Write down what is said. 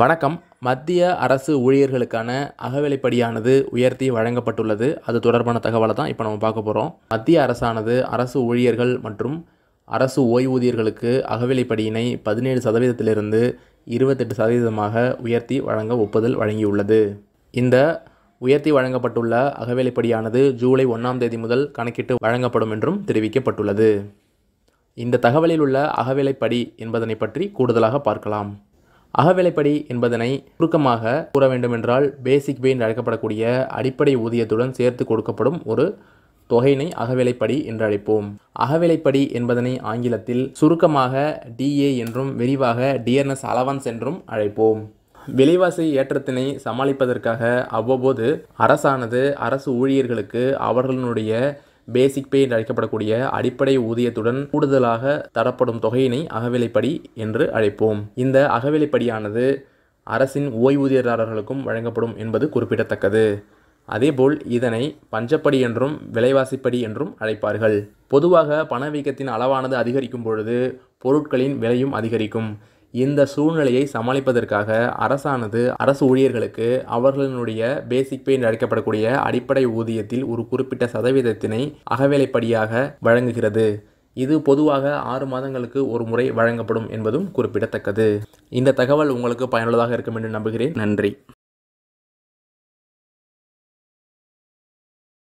வணக்கம் மத்திய அரசு ஊழியர்களுக்கான அகவிலைப்படியானது உயர்த்தி வழங்கப்பட்டுள்ளது அது தொடர்பான தகவலை தான் இப்போ நம்ம பார்க்க போகிறோம் மத்திய அரசானது அரசு ஊழியர்கள் மற்றும் அரசு ஓய்வூதியர்களுக்கு அகவிலைப்படியினை பதினேழு சதவீதத்திலிருந்து இருபத்தெட்டு சதவீதமாக உயர்த்தி வழங்க ஒப்புதல் வழங்கியுள்ளது இந்த உயர்த்தி வழங்கப்பட்டுள்ள அகவிலைப்படியானது ஜூலை ஒன்றாம் தேதி முதல் கணக்கிட்டு வழங்கப்படும் என்றும் தெரிவிக்கப்பட்டுள்ளது இந்த தகவலில் உள்ள அகவிலைப்படி என்பதனை பற்றி கூடுதலாக பார்க்கலாம் அகவிலைப்படி என்பதனை சுருக்கமாக கூற வேண்டுமென்றால் பேசிக் பே என்று அழைக்கப்படக்கூடிய அடிப்படை ஊதியத்துடன் சேர்த்து கொடுக்கப்படும் ஒரு தொகையினை அகவிலைப்படி என்று அழைப்போம் அகவிலைப்படி என்பதனை ஆங்கிலத்தில் சுருக்கமாக டிஏ என்றும் விரிவாக டிஎன்எஸ் அலவன்ஸ் என்றும் அழைப்போம் விலைவாசி ஏற்றத்தினை சமாளிப்பதற்காக அவ்வப்போது அரசானது அரசு ஊழியர்களுக்கு அவர்களுடைய பேசிக் பே என்று அழைக்கப்படக்கூடிய அடிப்படை ஊதியத்துடன் கூடுதலாக தரப்படும் தொகையினை அகவிலைப்படி என்று அழைப்போம் இந்த அகவிலைப்படியானது அரசின் ஓய்வூதியதாரர்களுக்கும் வழங்கப்படும் என்பது குறிப்பிடத்தக்கது அதேபோல் இதனை பஞ்சப்படி என்றும் விலைவாசிப்படி என்றும் அழைப்பார்கள் பொதுவாக பணவீக்கத்தின் அளவானது அதிகரிக்கும் பொழுது பொருட்களின் விலையும் அதிகரிக்கும் இந்த சூழ்நிலையை சமாளிப்பதற்காக அரசானது அரசு ஊழியர்களுக்கு அவர்களினுடைய பேசிக் பே என்று அழைக்கப்படக்கூடிய அடிப்படை ஊதியத்தில் ஒரு குறிப்பிட்ட சதவீதத்தினை அகவேலைப்படியாக வழங்குகிறது இது பொதுவாக ஆறு மாதங்களுக்கு ஒரு முறை வழங்கப்படும் என்பதும் குறிப்பிடத்தக்கது இந்த தகவல் உங்களுக்கு பயனுள்ளதாக இருக்கும் என்று நம்புகிறேன் நன்றி